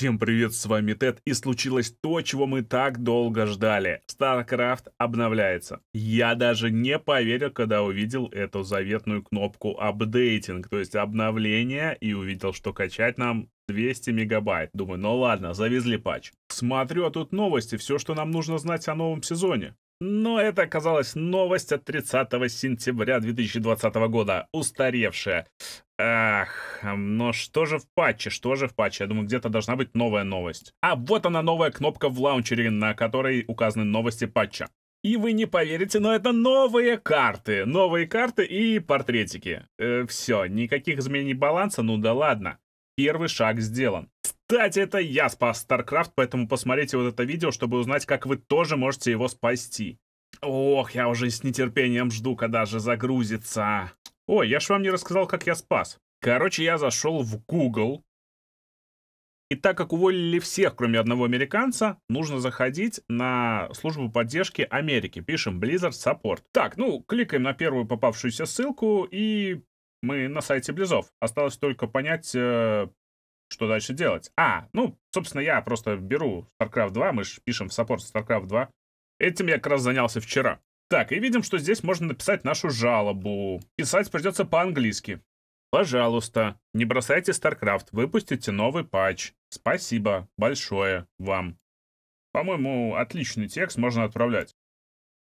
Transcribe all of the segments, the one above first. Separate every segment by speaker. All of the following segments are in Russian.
Speaker 1: Всем привет, с вами Тед, и случилось то, чего мы так долго ждали. StarCraft обновляется. Я даже не поверил, когда увидел эту заветную кнопку апдейтинг, то есть обновление, и увидел, что качать нам 200 мегабайт. Думаю, ну ладно, завезли патч. Смотрю, а тут новости, все, что нам нужно знать о новом сезоне. Но это оказалась новость от 30 сентября 2020 года, устаревшая. Ах, но что же в патче, что же в патче? Я думаю, где-то должна быть новая новость. А вот она новая кнопка в лаунчере, на которой указаны новости патча. И вы не поверите, но это новые карты. Новые карты и портретики. Э, все, никаких изменений баланса, ну да ладно. Первый шаг сделан. Кстати, это я спас StarCraft, поэтому посмотрите вот это видео, чтобы узнать, как вы тоже можете его спасти. Ох, я уже с нетерпением жду, когда же загрузится. Ой, я же вам не рассказал, как я спас. Короче, я зашел в Google. И так как уволили всех, кроме одного американца, нужно заходить на службу поддержки Америки. Пишем Blizzard Support. Так, ну, кликаем на первую попавшуюся ссылку и мы на сайте Близов. Осталось только понять, э, что дальше делать? А, ну, собственно, я просто беру StarCraft 2, мы же пишем в саппорт StarCraft 2. Этим я как раз занялся вчера. Так, и видим, что здесь можно написать нашу жалобу. Писать придется по-английски. Пожалуйста, не бросайте StarCraft, выпустите новый патч. Спасибо большое вам. По-моему, отличный текст, можно отправлять.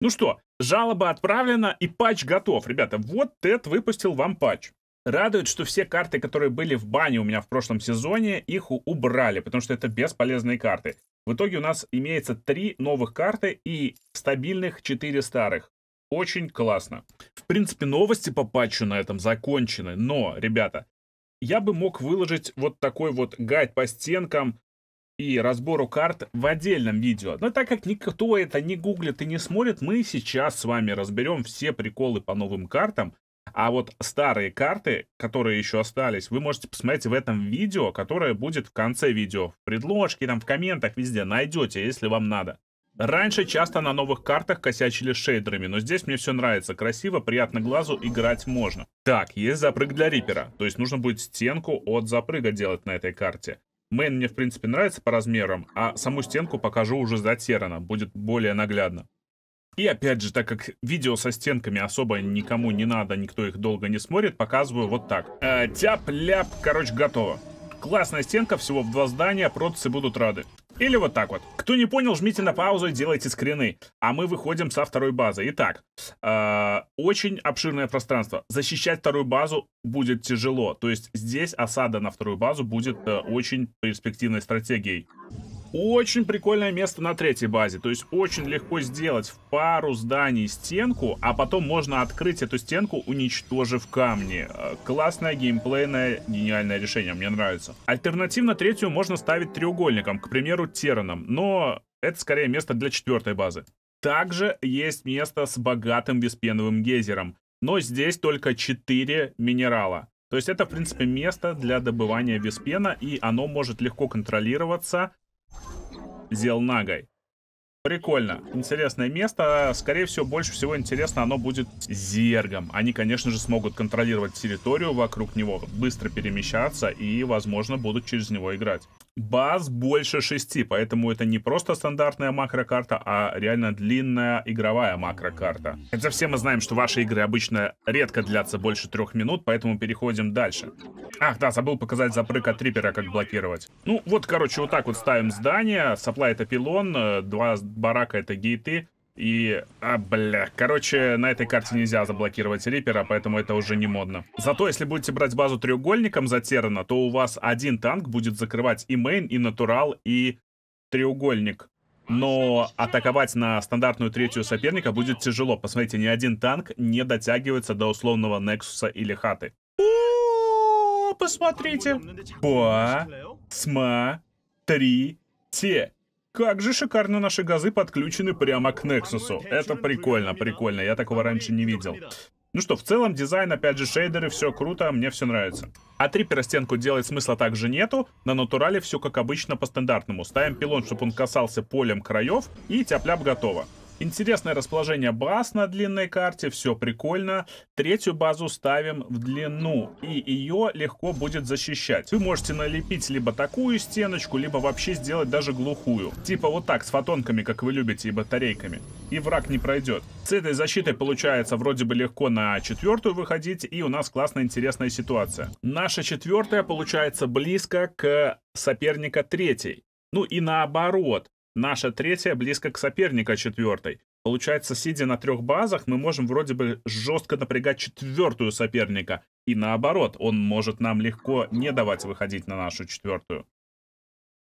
Speaker 1: Ну что, жалоба отправлена и патч готов. Ребята, вот Тед выпустил вам патч. Радует, что все карты, которые были в бане у меня в прошлом сезоне, их убрали, потому что это бесполезные карты. В итоге у нас имеется три новых карты и стабильных четыре старых. Очень классно. В принципе, новости по патчу на этом закончены. Но, ребята, я бы мог выложить вот такой вот гайд по стенкам и разбору карт в отдельном видео. Но так как никто это не гуглит и не смотрит, мы сейчас с вами разберем все приколы по новым картам а вот старые карты, которые еще остались, вы можете посмотреть в этом видео, которое будет в конце видео. В предложке, там, в комментах, везде найдете, если вам надо. Раньше часто на новых картах косячили шейдерами, но здесь мне все нравится. Красиво, приятно глазу, играть можно. Так, есть запрыг для рипера, то есть нужно будет стенку от запрыга делать на этой карте. Мейн мне в принципе нравится по размерам, а саму стенку покажу уже затерано, будет более наглядно. И опять же, так как видео со стенками особо никому не надо, никто их долго не смотрит, показываю вот так. Э, Тяп-ляп, короче, готово. Классная стенка, всего в два здания, продцы будут рады. Или вот так вот. Кто не понял, жмите на паузу и делайте скрины. А мы выходим со второй базы. Итак, э, очень обширное пространство. Защищать вторую базу будет тяжело. То есть здесь осада на вторую базу будет э, очень перспективной стратегией. Очень прикольное место на третьей базе, то есть очень легко сделать в пару зданий стенку, а потом можно открыть эту стенку, уничтожив камни. Э, классное геймплейное, гениальное решение, мне нравится. Альтернативно третью можно ставить треугольником, к примеру, Тераном, но это скорее место для четвертой базы. Также есть место с богатым виспеновым гейзером, но здесь только 4 минерала. То есть это, в принципе, место для добывания виспена, и оно может легко контролироваться Зелнагой. Прикольно. Интересное место. Скорее всего, больше всего интересно оно будет зергом. Они, конечно же, смогут контролировать территорию вокруг него, быстро перемещаться и, возможно, будут через него играть баз больше 6, поэтому это не просто стандартная макрокарта, а реально длинная игровая макрокарта. Хотя все мы знаем, что ваши игры обычно редко длятся больше трех минут, поэтому переходим дальше. Ах, да, забыл показать запрыг от трипера, как блокировать. Ну, вот, короче, вот так вот ставим здание. Сапла это пилон, э, два барака это гейты, и, а, бля, короче, на этой карте нельзя заблокировать Рипера, поэтому это уже не модно. Зато, если будете брать базу треугольником затерана, то у вас один танк будет закрывать и мейн, и натурал, и треугольник. Но атаковать на стандартную третью соперника будет тяжело. Посмотрите, ни один танк не дотягивается до условного Нексуса или Хаты. О, посмотрите. Посмотрите. Как же шикарно наши газы подключены прямо к Nexus. Это прикольно, прикольно. Я такого раньше не видел. Ну что, в целом дизайн, опять же, шейдеры, все круто, мне все нравится. А трипера стенку делать смысла также нету, на натурале все как обычно по стандартному. Ставим пилон, чтобы он касался полем краев, и тяп готово. Интересное расположение баз на длинной карте, все прикольно. Третью базу ставим в длину, и ее легко будет защищать. Вы можете налепить либо такую стеночку, либо вообще сделать даже глухую. Типа вот так, с фотонками, как вы любите, и батарейками. И враг не пройдет. С этой защитой получается вроде бы легко на четвертую выходить, и у нас классная интересная ситуация. Наша четвертая получается близко к соперника третьей. Ну и наоборот, Наша третья близко к соперника четвертой. Получается, сидя на трех базах, мы можем вроде бы жестко напрягать четвертую соперника. И наоборот, он может нам легко не давать выходить на нашу четвертую.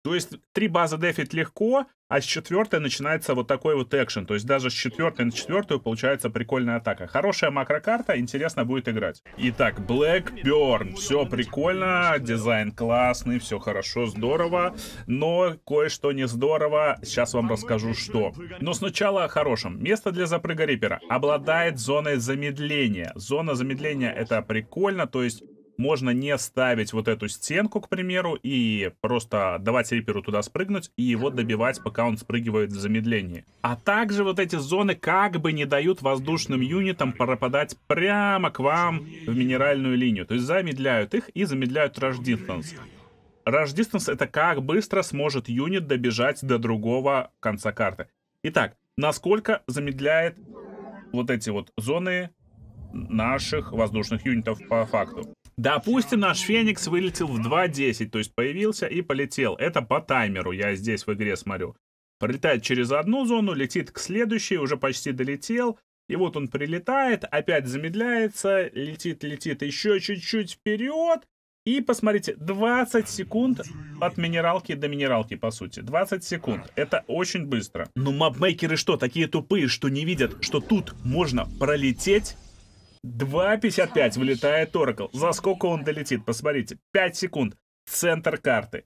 Speaker 1: То есть три базы дефит легко, а с четвертой начинается вот такой вот экшен. То есть даже с четвертой на четвертую получается прикольная атака. Хорошая макрокарта, интересно будет играть. Итак, Blackburn. Все прикольно, дизайн классный, все хорошо, здорово. Но кое-что не здорово, сейчас вам расскажу что. Но сначала о хорошем. Место для запрыга Рипера обладает зоной замедления. Зона замедления это прикольно, то есть можно не ставить вот эту стенку, к примеру, и просто давать риперу туда спрыгнуть и его добивать, пока он спрыгивает в замедлении. А также вот эти зоны как бы не дают воздушным юнитам пропадать прямо к вам в минеральную линию. То есть замедляют их и замедляют rush distance. Rush distance это как быстро сможет юнит добежать до другого конца карты. Итак, насколько замедляет вот эти вот зоны наших воздушных юнитов по факту. Допустим, наш Феникс вылетел в 2.10, то есть появился и полетел. Это по таймеру, я здесь в игре смотрю. Пролетает через одну зону, летит к следующей, уже почти долетел. И вот он прилетает, опять замедляется, летит, летит еще чуть-чуть вперед. И посмотрите, 20 секунд от минералки до минералки, по сути. 20 секунд. Это очень быстро. Но ну, мапмейкеры что, такие тупые, что не видят, что тут можно пролететь 2.55 вылетает Oracle. За сколько он долетит? Посмотрите. 5 секунд. Центр карты.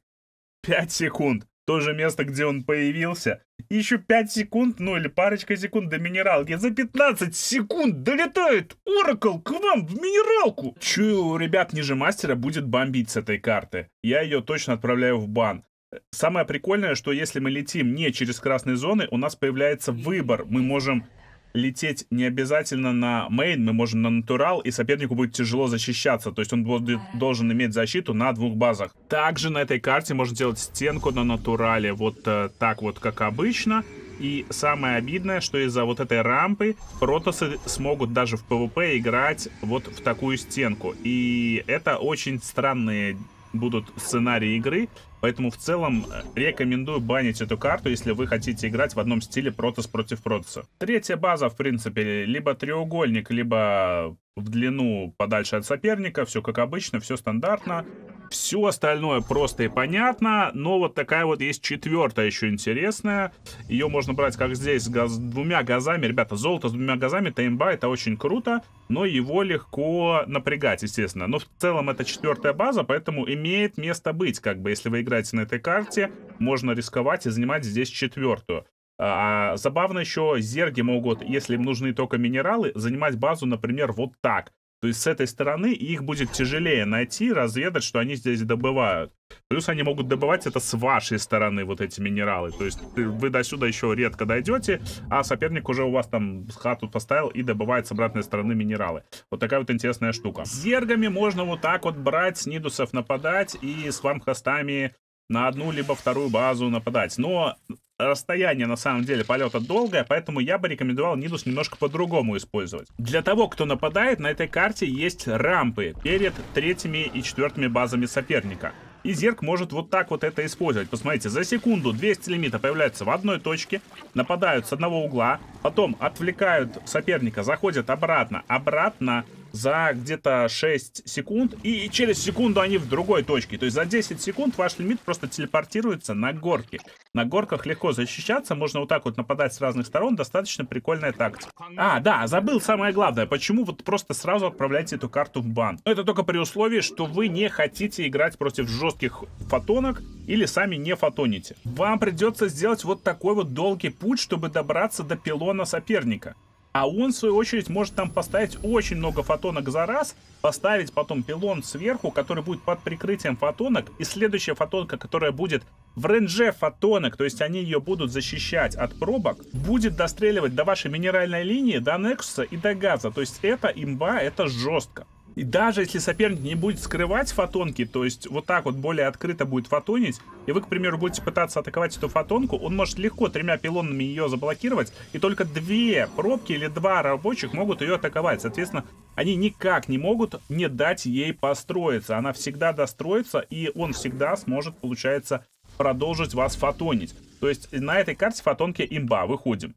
Speaker 1: 5 секунд. То же место, где он появился. Еще 5 секунд, ну или парочка секунд до минералки. За 15 секунд долетает Оракл к вам в минералку. Чую, у ребят ниже мастера будет бомбить с этой карты. Я ее точно отправляю в бан. Самое прикольное, что если мы летим не через красные зоны, у нас появляется выбор. Мы можем лететь не обязательно на мейн, мы можем на натурал, и сопернику будет тяжело защищаться, то есть он будет, должен иметь защиту на двух базах. Также на этой карте можно делать стенку на натурале, вот э, так вот, как обычно. И самое обидное, что из-за вот этой рампы протосы смогут даже в ПВП играть вот в такую стенку. И это очень странные будут сценарии игры, Поэтому в целом э, рекомендую банить эту карту, если вы хотите играть в одном стиле протос против протоса. Третья база, в принципе, либо треугольник, либо в длину подальше от соперника. Все как обычно, все стандартно. Все остальное просто и понятно, но вот такая вот есть четвертая еще интересная. Ее можно брать как здесь, с двумя газами. Ребята, золото с двумя газами, таймба, это очень круто, но его легко напрягать, естественно. Но в целом это четвертая база, поэтому имеет место быть, как бы, если вы играете на этой карте, можно рисковать и занимать здесь четвертую. А, а, забавно еще зерги могут, если им нужны только минералы, занимать базу, например, вот так. То есть с этой стороны их будет тяжелее найти, разведать, что они здесь добывают. Плюс они могут добывать это с вашей стороны, вот эти минералы. То есть вы до сюда еще редко дойдете, а соперник уже у вас там хату поставил и добывает с обратной стороны минералы. Вот такая вот интересная штука. С зергами можно вот так вот брать, с нидусов нападать и с вармхостами на одну либо вторую базу нападать. Но расстояние на самом деле полета долгое, поэтому я бы рекомендовал Нидус немножко по-другому использовать. Для того, кто нападает, на этой карте есть рампы перед третьими и четвертыми базами соперника. И Зерк может вот так вот это использовать. Посмотрите, за секунду 200 лимита появляются в одной точке, нападают с одного угла, потом отвлекают соперника, заходят обратно, обратно за где-то 6 секунд, и через секунду они в другой точке. То есть за 10 секунд ваш лимит просто телепортируется на горке. На горках легко защищаться, можно вот так вот нападать с разных сторон, достаточно прикольная тактика. А, да, забыл самое главное, почему вот просто сразу отправляйте эту карту в бан. Но это только при условии, что вы не хотите играть против жестких фотонок или сами не фотоните. Вам придется сделать вот такой вот долгий путь, чтобы добраться до пилона соперника. А он, в свою очередь, может там поставить очень много фотонок за раз, поставить потом пилон сверху, который будет под прикрытием фотонок, и следующая фотонка, которая будет в рендже фотонок, то есть они ее будут защищать от пробок, будет достреливать до вашей минеральной линии, до Нексуса и до газа. То есть это имба, это жестко. И даже если соперник не будет скрывать фотонки, то есть вот так вот более открыто будет фотонить, и вы, к примеру, будете пытаться атаковать эту фотонку, он может легко тремя пилонами ее заблокировать, и только две пробки или два рабочих могут ее атаковать. Соответственно, они никак не могут не дать ей построиться. Она всегда достроится, и он всегда сможет, получается, продолжить вас фотонить. То есть на этой карте фотонки имба, выходим.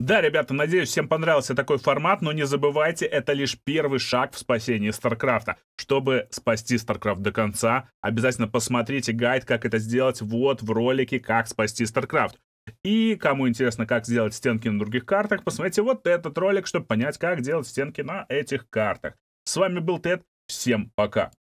Speaker 1: Да, ребята, надеюсь, всем понравился такой формат, но не забывайте, это лишь первый шаг в спасении Старкрафта. Чтобы спасти Старкрафт до конца, обязательно посмотрите гайд, как это сделать вот в ролике «Как спасти Старкрафт». И кому интересно, как сделать стенки на других картах, посмотрите вот этот ролик, чтобы понять, как делать стенки на этих картах. С вами был Тед, всем пока!